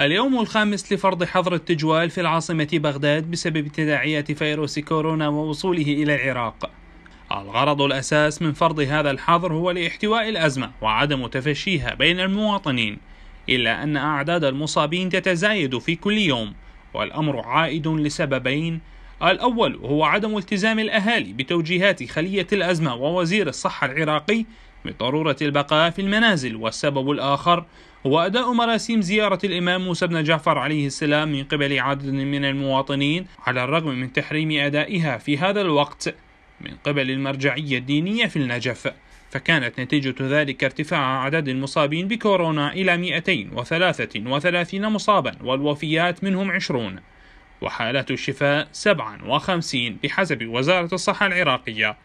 اليوم الخامس لفرض حظر التجوال في العاصمة بغداد بسبب تداعيات فيروس كورونا ووصوله إلى العراق. الغرض الأساس من فرض هذا الحظر هو لاحتواء الأزمة وعدم تفشيها بين المواطنين، إلا أن أعداد المصابين تتزايد في كل يوم، والأمر عائد لسببين الأول هو عدم التزام الأهالي بتوجيهات خلية الأزمة ووزير الصحة العراقي بضرورة البقاء في المنازل والسبب الآخر وأداء مراسيم زيارة الإمام موسى بن جعفر عليه السلام من قبل عدد من المواطنين على الرغم من تحريم أدائها في هذا الوقت من قبل المرجعية الدينية في النجف فكانت نتيجة ذلك ارتفاع عدد المصابين بكورونا إلى 233 مصابا والوفيات منهم 20 وحالات الشفاء 57 بحسب وزارة الصحة العراقية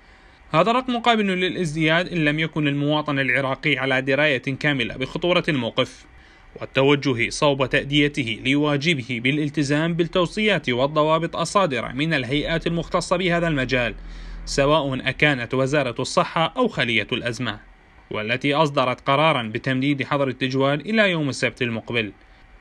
هذا الرقم قابل للازدياد إن لم يكن المواطن العراقي على دراية كاملة بخطورة الموقف والتوجه صوب تأديته لواجبه بالالتزام بالتوصيات والضوابط الصادرة من الهيئات المختصة بهذا المجال سواء أكانت وزارة الصحة أو خلية الأزمة والتي أصدرت قرارا بتمديد حظر التجوال إلى يوم السبت المقبل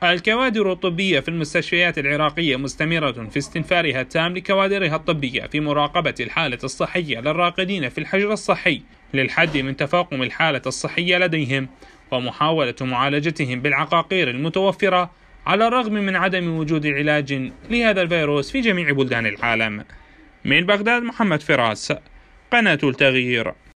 الكوادر الطبية في المستشفيات العراقية مستمرة في استنفارها التام لكوادرها الطبية في مراقبة الحالة الصحية للراقدين في الحجر الصحي للحد من تفاقم الحالة الصحية لديهم ومحاولة معالجتهم بالعقاقير المتوفرة على الرغم من عدم وجود علاج لهذا الفيروس في جميع بلدان العالم. من بغداد محمد فراس، قناة التغيير.